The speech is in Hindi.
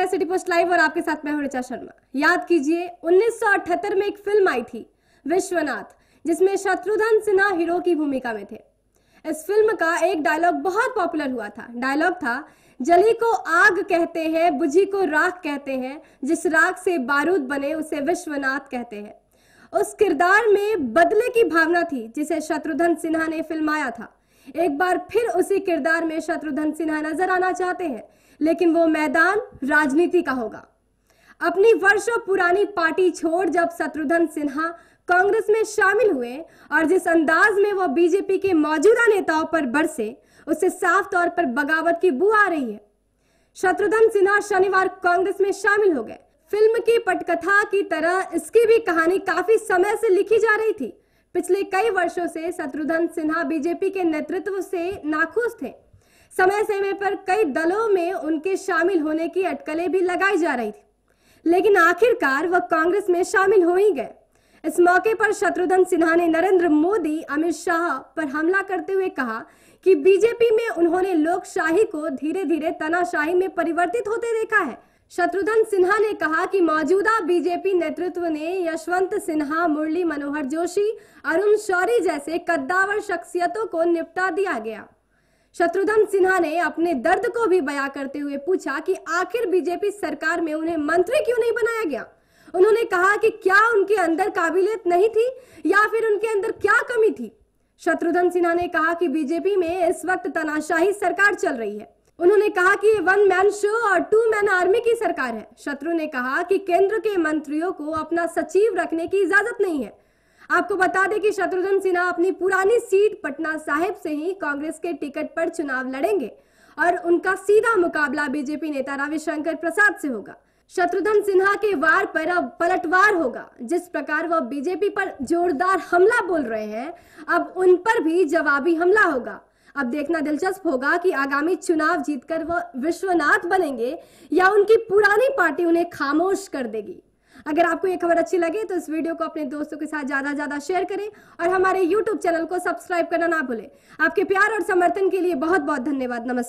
रहे सिटी पोस्ट लाइव और आपके साथ मैं हूं ऋचा शर्मा याद कीजिए 1978 में एक फिल्म आई थी विश्वनाथ जिसमें शत्रुधन सिन्हा हीरो की भूमिका में थे इस फिल्म का एक डायलॉग बहुत पॉपुलर हुआ था डायलॉग था जली को आग कहते हैं बुझी को राख कहते हैं जिस राख से बारूद बने उसे विश्वनाथ कहते हैं उस किरदार में बदले की भावना थी जिसे शत्रुधन सिन्हा ने फिल्माया था एक बार फिर उसी किरदार में शत्रुघ्न सिन्हा नजर आना चाहते हैं लेकिन वो मैदान राजनीति का होगा अपनी वर्षों पुरानी पार्टी छोड़ जब शत्रुघ्न सिन्हा कांग्रेस में शामिल हुए और जिस अंदाज में वो बीजेपी के मौजूदा नेताओं पर बरसे उससे साफ तौर पर बगावत की बू आ रही है शत्रुघ्न सिन्हा शनिवार कांग्रेस में शामिल हो गए फिल्म की पटकथा की तरह इसकी भी कहानी काफी समय से लिखी जा रही थी पिछले कई वर्षों से शत्रुघ्न सिन्हा बीजेपी के नेतृत्व से नाखुश थे समय समय पर कई दलों में उनके शामिल होने की अटकलें भी लगाई जा रही थी लेकिन आखिरकार वह कांग्रेस में शामिल हो ही गए इस मौके पर शत्रुघ्न सिन्हा ने नरेंद्र मोदी अमित शाह पर हमला करते हुए कहा कि बीजेपी में उन्होंने लोकशाही को धीरे धीरे तनाशाही में परिवर्तित होते देखा है शत्रुघ्न सिन्हा ने कहा कि मौजूदा बीजेपी नेतृत्व ने यशवंत सिन्हा मुरली मनोहर जोशी अरुण शौरी जैसे कद्दावर शख्सियतों को निपटा दिया गया शत्रुघ्न सिन्हा ने अपने दर्द को भी बयां करते हुए पूछा कि आखिर बीजेपी सरकार में उन्हें मंत्री क्यों नहीं बनाया गया उन्होंने कहा कि क्या उनके अंदर काबिलियत नहीं थी या फिर उनके अंदर क्या कमी थी शत्रुघ्न सिन्हा ने कहा कि बीजेपी में इस वक्त तनाशाही सरकार चल रही है उन्होंने कहा कि वन मैन शो और टू मैन आर्मी की सरकार है शत्रु ने कहा कि केंद्र के मंत्रियों को अपना सचिव रखने की इजाजत नहीं है आपको बता दें कि शत्रुघ्न सिन्हा अपनी पुरानी सीट पटना साहिब से ही कांग्रेस के टिकट पर चुनाव लड़ेंगे और उनका सीधा मुकाबला बीजेपी नेता रविशंकर प्रसाद से होगा शत्रुघ्न सिन्हा के वार पर अब पलटवार होगा जिस प्रकार वह बीजेपी पर जोरदार हमला बोल रहे हैं अब उन पर भी जवाबी हमला होगा अब देखना दिलचस्प होगा कि आगामी चुनाव जीतकर वह विश्वनाथ बनेंगे या उनकी पुरानी पार्टी उन्हें खामोश कर देगी अगर आपको ये खबर अच्छी लगे तो इस वीडियो को अपने दोस्तों के साथ ज्यादा ज्यादा शेयर करें और हमारे यूट्यूब चैनल को सब्सक्राइब करना ना भूलें आपके प्यार और समर्थन के लिए बहुत बहुत धन्यवाद नमस्कार